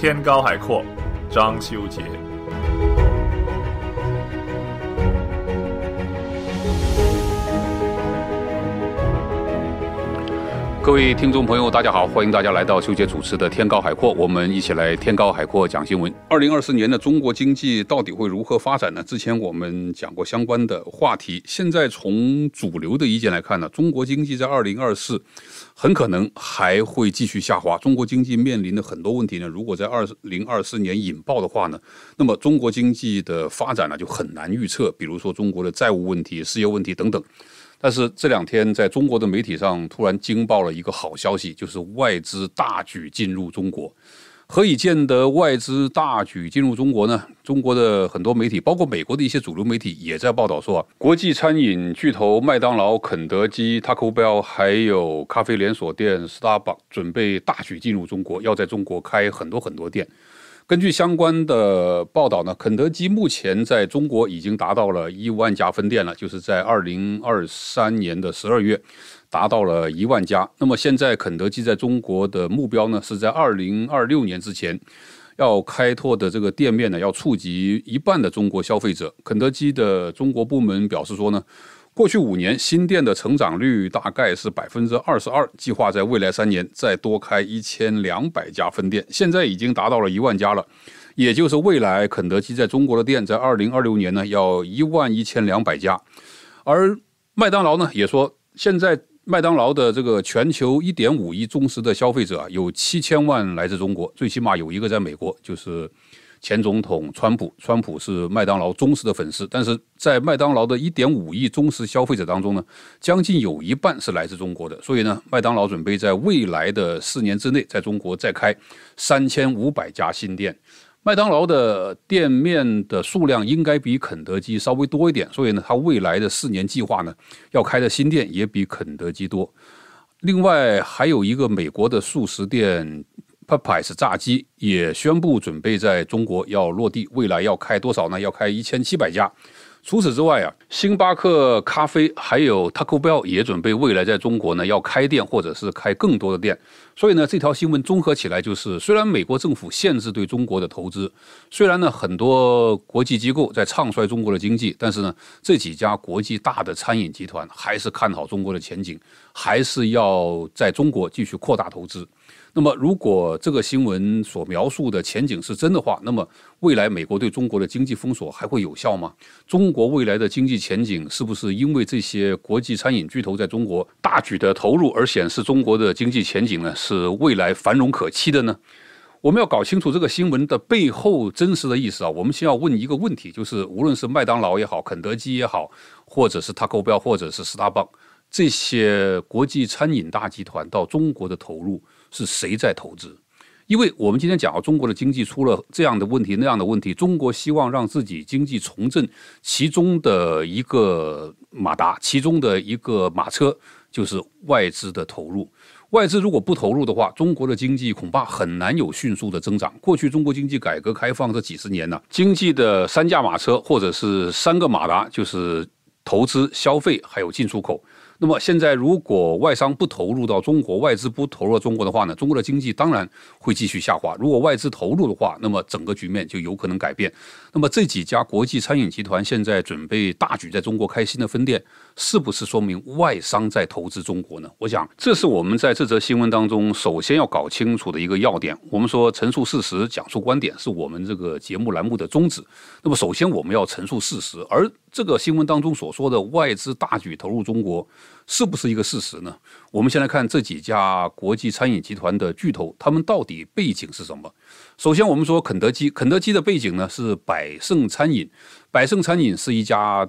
天高海阔，张修杰。各位听众朋友，大家好，欢迎大家来到修杰主持的《天高海阔》，我们一起来《天高海阔》讲新闻。二零二四年的中国经济到底会如何发展呢？之前我们讲过相关的话题，现在从主流的意见来看呢，中国经济在二零二四很可能还会继续下滑。中国经济面临的很多问题呢，如果在二零二四年引爆的话呢，那么中国经济的发展呢就很难预测。比如说中国的债务问题、失业问题等等。但是这两天在中国的媒体上突然惊爆了一个好消息，就是外资大举进入中国。何以见得外资大举进入中国呢？中国的很多媒体，包括美国的一些主流媒体，也在报道说啊，国际餐饮巨头麦当劳、肯德基、Taco Bell，还有咖啡连锁店 Starbucks，准备大举进入中国，要在中国开很多很多店。根据相关的报道呢，肯德基目前在中国已经达到了一万家分店了，就是在二零二三年的十二月，达到了一万家。那么现在，肯德基在中国的目标呢，是在二零二六年之前，要开拓的这个店面呢，要触及一半的中国消费者。肯德基的中国部门表示说呢。过去五年，新店的成长率大概是百分之二十二。计划在未来三年再多开一千两百家分店，现在已经达到了一万家了。也就是未来肯德基在中国的店，在二零二六年呢要一万一千两百家。而麦当劳呢，也说现在麦当劳的这个全球一点五亿忠实的消费者啊，有七千万来自中国，最起码有一个在美国，就是。前总统川普，川普是麦当劳忠实的粉丝，但是在麦当劳的一点五亿忠实消费者当中呢，将近有一半是来自中国的，所以呢，麦当劳准备在未来的四年之内，在中国再开三千五百家新店。麦当劳的店面的数量应该比肯德基稍微多一点，所以呢，它未来的四年计划呢，要开的新店也比肯德基多。另外，还有一个美国的素食店。p e p s 炸鸡也宣布准备在中国要落地，未来要开多少呢？要开一千七百家。除此之外啊，星巴克咖啡还有 Taco Bell 也准备未来在中国呢要开店或者是开更多的店。所以呢，这条新闻综合起来就是，虽然美国政府限制对中国的投资，虽然呢很多国际机构在唱衰中国的经济，但是呢，这几家国际大的餐饮集团还是看好中国的前景，还是要在中国继续扩大投资。那么，如果这个新闻所描述的前景是真的话，那么未来美国对中国的经济封锁还会有效吗？中国未来的经济前景是不是因为这些国际餐饮巨头在中国大举的投入而显示中国的经济前景呢是未来繁荣可期的呢？我们要搞清楚这个新闻的背后真实的意思啊！我们先要问一个问题，就是无论是麦当劳也好，肯德基也好，或者是 Taco Bell，或者是 Starbucks，这些国际餐饮大集团到中国的投入。是谁在投资？因为我们今天讲到中国的经济出了这样的问题那样的问题，中国希望让自己经济重振，其中的一个马达，其中的一个马车就是外资的投入。外资如果不投入的话，中国的经济恐怕很难有迅速的增长。过去中国经济改革开放这几十年呢，经济的三驾马车或者是三个马达就是投资、消费还有进出口。那么现在，如果外商不投入到中国，外资不投入中国的话呢？中国的经济当然会继续下滑。如果外资投入的话，那么整个局面就有可能改变。那么这几家国际餐饮集团现在准备大举在中国开新的分店，是不是说明外商在投资中国呢？我想，这是我们在这则新闻当中首先要搞清楚的一个要点。我们说，陈述事实、讲述观点是我们这个节目栏目的宗旨。那么首先，我们要陈述事实，而这个新闻当中所说的外资大举投入中国。是不是一个事实呢？我们先来看这几家国际餐饮集团的巨头，他们到底背景是什么？首先，我们说肯德基，肯德基的背景呢是百胜餐饮，百胜餐饮是一家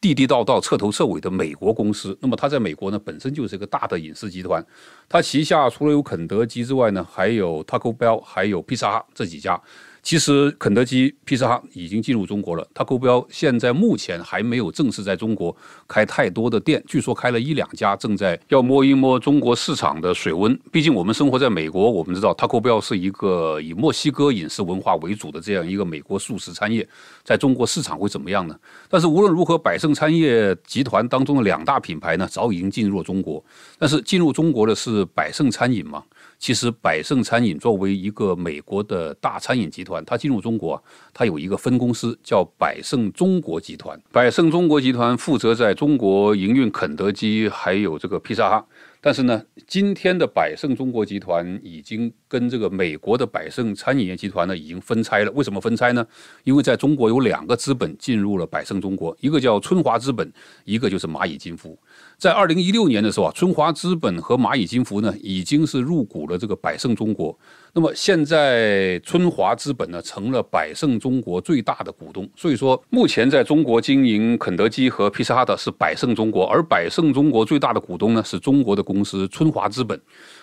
地地道道、彻头彻尾的美国公司。那么它在美国呢本身就是一个大的饮食集团，它旗下除了有肯德基之外呢，还有 Taco Bell，还有 Pizza 这几家。其实，肯德基、披萨行已经进入中国了。e l 标现在目前还没有正式在中国开太多的店，据说开了一两家，正在要摸一摸中国市场的水温。毕竟我们生活在美国，我们知道 e l 标是一个以墨西哥饮食文化为主的这样一个美国素食餐业，在中国市场会怎么样呢？但是无论如何，百胜餐业集团当中的两大品牌呢，早已经进入中国。但是进入中国的是百胜餐饮吗？其实，百胜餐饮作为一个美国的大餐饮集团，它进入中国，它有一个分公司叫百胜中国集团。百胜中国集团负责在中国营运肯德基，还有这个披萨哈。但是呢，今天的百胜中国集团已经跟这个美国的百胜餐饮业集团呢已经分拆了。为什么分拆呢？因为在中国有两个资本进入了百胜中国，一个叫春华资本，一个就是蚂蚁金服。在二零一六年的时候啊，春华资本和蚂蚁金服呢，已经是入股了这个百胜中国。那么现在春华资本呢，成了百胜中国最大的股东。所以说，目前在中国经营肯德基和披萨的是百胜中国，而百胜中国最大的股东呢，是中国的公司春华资本，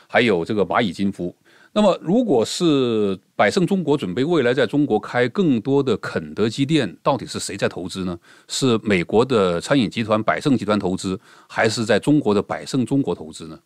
还有这个蚂蚁金服。那么，如果是百胜中国准备未来在中国开更多的肯德基店，到底是谁在投资呢？是美国的餐饮集团百胜集团投资，还是在中国的百胜中国投资呢？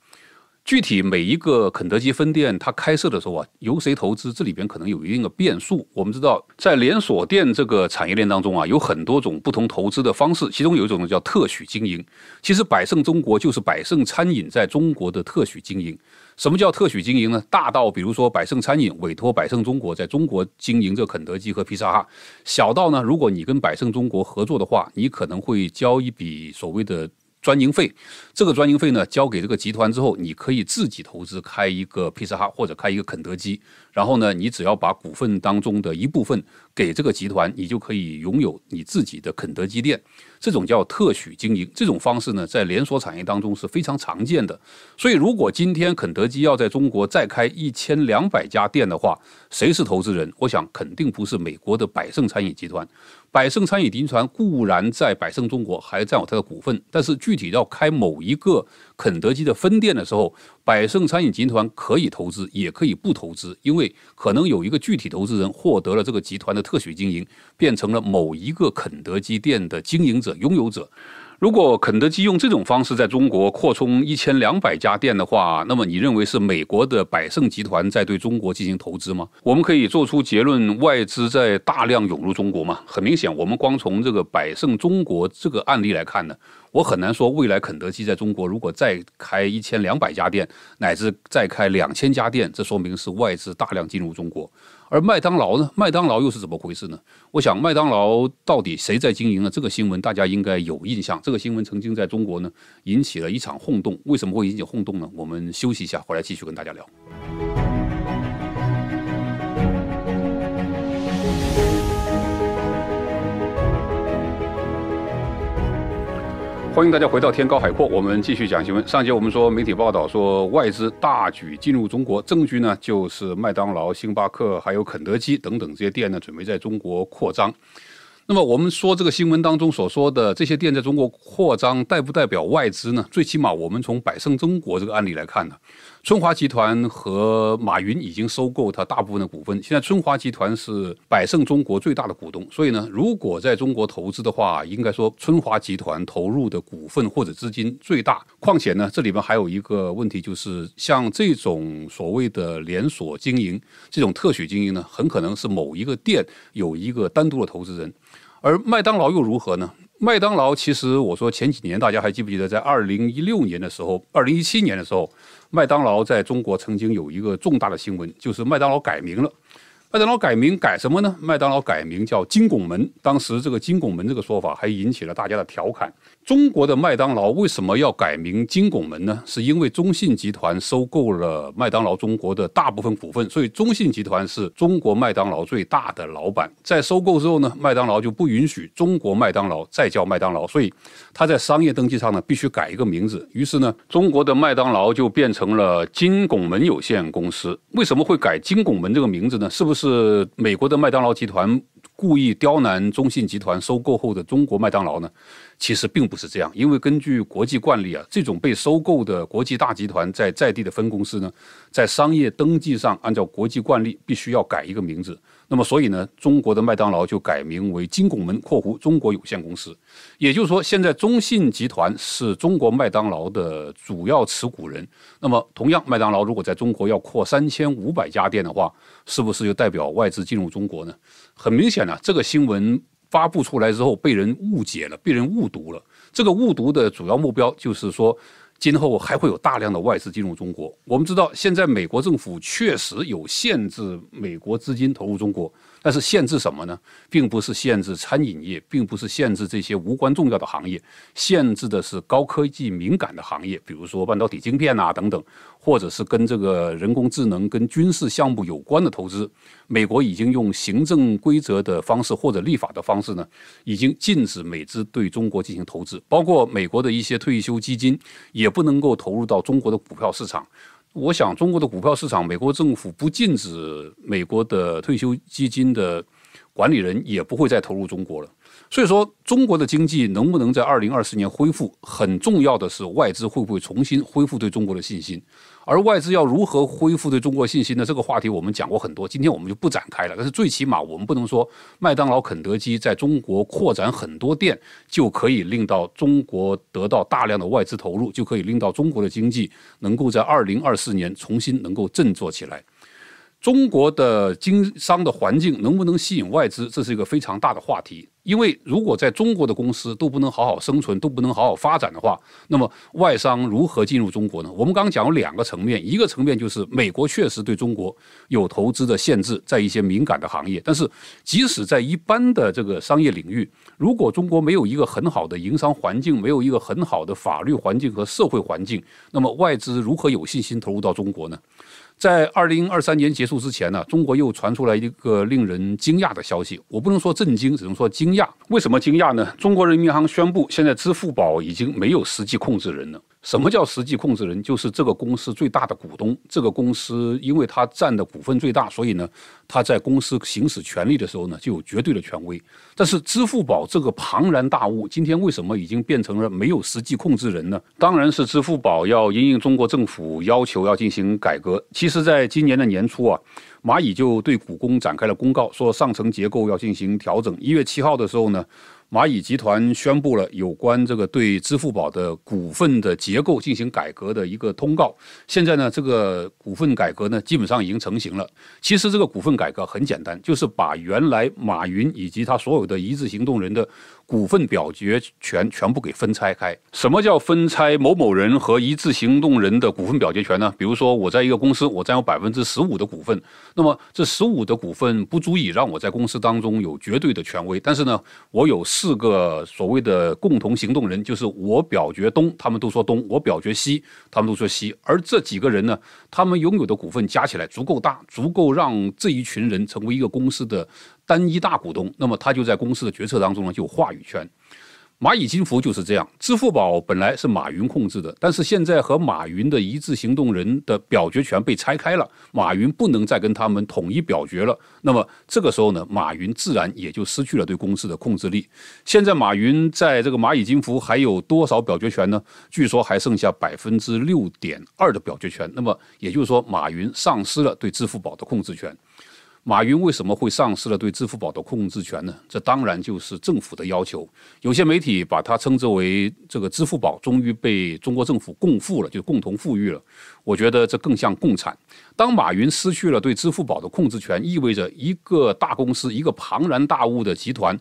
具体每一个肯德基分店它开设的时候啊，由谁投资，这里边可能有一定的变数。我们知道，在连锁店这个产业链当中啊，有很多种不同投资的方式，其中有一种叫特许经营。其实，百胜中国就是百胜餐饮在中国的特许经营。什么叫特许经营呢？大到比如说百胜餐饮委托百胜中国在中国经营着肯德基和披萨哈，小到呢，如果你跟百胜中国合作的话，你可能会交一笔所谓的专营费。这个专营费呢，交给这个集团之后，你可以自己投资开一个披萨哈或者开一个肯德基，然后呢，你只要把股份当中的一部分。给这个集团，你就可以拥有你自己的肯德基店，这种叫特许经营。这种方式呢，在连锁产业当中是非常常见的。所以，如果今天肯德基要在中国再开一千两百家店的话，谁是投资人？我想肯定不是美国的百胜餐饮集团。百胜餐饮集团固然在百胜中国还占有它的股份，但是具体要开某一个。肯德基的分店的时候，百盛餐饮集团可以投资，也可以不投资，因为可能有一个具体投资人获得了这个集团的特许经营，变成了某一个肯德基店的经营者、拥有者。如果肯德基用这种方式在中国扩充一千两百家店的话，那么你认为是美国的百盛集团在对中国进行投资吗？我们可以做出结论：外资在大量涌入中国吗？很明显，我们光从这个百盛中国这个案例来看呢。我很难说未来肯德基在中国如果再开一千两百家店，乃至再开两千家店，这说明是外资大量进入中国。而麦当劳呢？麦当劳又是怎么回事呢？我想麦当劳到底谁在经营呢？这个新闻大家应该有印象，这个新闻曾经在中国呢引起了一场轰动。为什么会引起轰动呢？我们休息一下，回来继续跟大家聊。欢迎大家回到天高海阔，我们继续讲新闻。上节我们说，媒体报道说外资大举进入中国，证据呢就是麦当劳、星巴克还有肯德基等等这些店呢，准备在中国扩张。那么我们说这个新闻当中所说的这些店在中国扩张，代不代表外资呢？最起码我们从百胜中国这个案例来看呢。春华集团和马云已经收购他大部分的股份，现在春华集团是百胜中国最大的股东，所以呢，如果在中国投资的话，应该说春华集团投入的股份或者资金最大。况且呢，这里面还有一个问题，就是像这种所谓的连锁经营、这种特许经营呢，很可能是某一个店有一个单独的投资人，而麦当劳又如何呢？麦当劳，其实我说前几年，大家还记不记得，在二零一六年的时候，二零一七年的时候，麦当劳在中国曾经有一个重大的新闻，就是麦当劳改名了。麦当劳改名改什么呢？麦当劳改名叫金拱门。当时这个金拱门这个说法还引起了大家的调侃。中国的麦当劳为什么要改名金拱门呢？是因为中信集团收购了麦当劳中国的大部分股份，所以中信集团是中国麦当劳最大的老板。在收购之后呢，麦当劳就不允许中国麦当劳再叫麦当劳，所以他在商业登记上呢必须改一个名字。于是呢，中国的麦当劳就变成了金拱门有限公司。为什么会改金拱门这个名字呢？是不是美国的麦当劳集团故意刁难中信集团收购后的中国麦当劳呢？其实并不是这样，因为根据国际惯例啊，这种被收购的国际大集团在在地的分公司呢，在商业登记上按照国际惯例必须要改一个名字。那么所以呢，中国的麦当劳就改名为金拱门（括弧中国有限公司）。也就是说，现在中信集团是中国麦当劳的主要持股人。那么，同样，麦当劳如果在中国要扩三千五百家店的话，是不是就代表外资进入中国呢？很明显啊，这个新闻。发布出来之后，被人误解了，被人误读了。这个误读的主要目标就是说，今后还会有大量的外资进入中国。我们知道，现在美国政府确实有限制美国资金投入中国。但是限制什么呢？并不是限制餐饮业，并不是限制这些无关重要的行业，限制的是高科技敏感的行业，比如说半导体晶片呐等等，或者是跟这个人工智能、跟军事项目有关的投资。美国已经用行政规则的方式或者立法的方式呢，已经禁止美资对中国进行投资，包括美国的一些退休基金也不能够投入到中国的股票市场。我想，中国的股票市场，美国政府不禁止，美国的退休基金的管理人也不会再投入中国了。所以说，中国的经济能不能在二零二四年恢复，很重要的是外资会不会重新恢复对中国的信心。而外资要如何恢复对中国信心呢？这个话题我们讲过很多，今天我们就不展开了。但是最起码我们不能说麦当劳、肯德基在中国扩展很多店就可以令到中国得到大量的外资投入，就可以令到中国的经济能够在二零二四年重新能够振作起来。中国的经商的环境能不能吸引外资，这是一个非常大的话题。因为如果在中国的公司都不能好好生存，都不能好好发展的话，那么外商如何进入中国呢？我们刚刚讲了两个层面，一个层面就是美国确实对中国有投资的限制，在一些敏感的行业。但是即使在一般的这个商业领域，如果中国没有一个很好的营商环境，没有一个很好的法律环境和社会环境，那么外资如何有信心投入到中国呢？在二零二三年结束之前呢，中国又传出来一个令人惊讶的消息。我不能说震惊，只能说惊讶。为什么惊讶呢？中国人民银行宣布，现在支付宝已经没有实际控制人了。什么叫实际控制人？就是这个公司最大的股东。这个公司因为它占的股份最大，所以呢，他在公司行使权利的时候呢，就有绝对的权威。但是支付宝这个庞然大物，今天为什么已经变成了没有实际控制人呢？当然是支付宝要应应中国政府要求要进行改革。其实，在今年的年初啊，蚂蚁就对股东展开了公告，说上层结构要进行调整。一月七号的时候呢。蚂蚁集团宣布了有关这个对支付宝的股份的结构进行改革的一个通告。现在呢，这个股份改革呢，基本上已经成型了。其实这个股份改革很简单，就是把原来马云以及他所有的一致行动人的股份表决权全部给分拆开。什么叫分拆某某人和一致行动人的股份表决权呢？比如说我在一个公司，我占有百分之十五的股份，那么这十五的股份不足以让我在公司当中有绝对的权威，但是呢，我有。四个所谓的共同行动人，就是我表决东，他们都说东；我表决西，他们都说西。而这几个人呢，他们拥有的股份加起来足够大，足够让这一群人成为一个公司的单一大股东。那么他就在公司的决策当中呢，就有话语权。蚂蚁金服就是这样，支付宝本来是马云控制的，但是现在和马云的一致行动人的表决权被拆开了，马云不能再跟他们统一表决了。那么这个时候呢，马云自然也就失去了对公司的控制力。现在马云在这个蚂蚁金服还有多少表决权呢？据说还剩下百分之六点二的表决权。那么也就是说，马云丧失了对支付宝的控制权。马云为什么会丧失了对支付宝的控制权呢？这当然就是政府的要求。有些媒体把它称之为“这个支付宝终于被中国政府共富了”，就共同富裕了。我觉得这更像共产。当马云失去了对支付宝的控制权，意味着一个大公司、一个庞然大物的集团。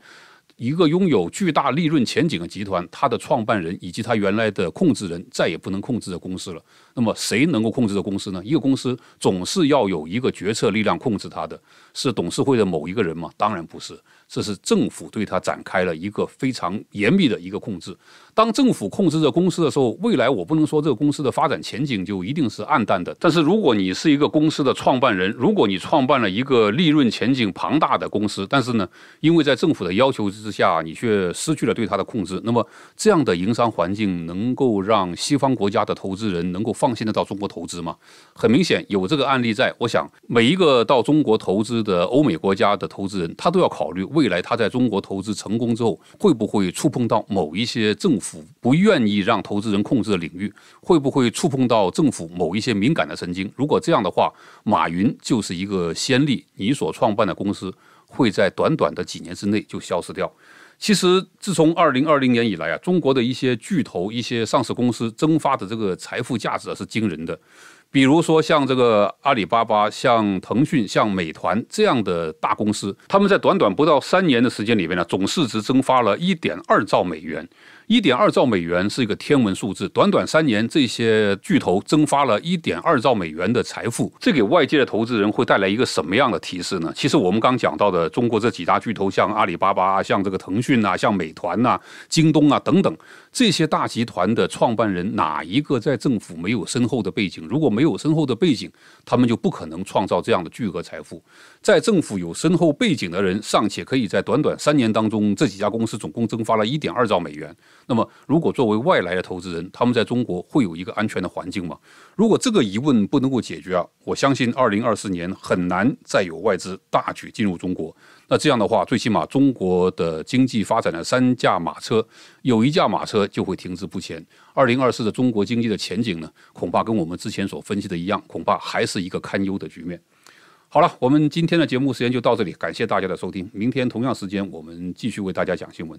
一个拥有巨大利润前景的集团，它的创办人以及它原来的控制人再也不能控制的公司了。那么，谁能够控制的公司呢？一个公司总是要有一个决策力量控制它的，是董事会的某一个人吗？当然不是。这是政府对它展开了一个非常严密的一个控制。当政府控制着公司的时候，未来我不能说这个公司的发展前景就一定是暗淡的。但是如果你是一个公司的创办人，如果你创办了一个利润前景庞大的公司，但是呢，因为在政府的要求之下，你却失去了对它的控制，那么这样的营商环境能够让西方国家的投资人能够放心的到中国投资吗？很明显，有这个案例在，我想每一个到中国投资的欧美国家的投资人，他都要考虑。未来他在中国投资成功之后，会不会触碰到某一些政府不愿意让投资人控制的领域？会不会触碰到政府某一些敏感的神经？如果这样的话，马云就是一个先例。你所创办的公司会在短短的几年之内就消失掉。其实，自从二零二零年以来啊，中国的一些巨头、一些上市公司蒸发的这个财富价值啊，是惊人的。比如说像这个阿里巴巴、像腾讯、像美团这样的大公司，他们在短短不到三年的时间里面呢，总市值蒸发了一点二兆美元。一点二兆美元是一个天文数字，短短三年，这些巨头蒸发了一点二兆美元的财富，这给外界的投资人会带来一个什么样的提示呢？其实我们刚讲到的中国这几大巨头，像阿里巴巴、像这个腾讯呐、像美团呐、京东啊等等。这些大集团的创办人哪一个在政府没有深厚的背景？如果没有深厚的背景，他们就不可能创造这样的巨额财富。在政府有深厚背景的人，尚且可以在短短三年当中，这几家公司总共蒸发了一点二兆美元。那么，如果作为外来的投资人，他们在中国会有一个安全的环境吗？如果这个疑问不能够解决啊，我相信二零二四年很难再有外资大举进入中国。那这样的话，最起码中国的经济发展的三驾马车有一驾马车就会停滞不前。二零二四的中国经济的前景呢，恐怕跟我们之前所分析的一样，恐怕还是一个堪忧的局面。好了，我们今天的节目时间就到这里，感谢大家的收听。明天同样时间，我们继续为大家讲新闻。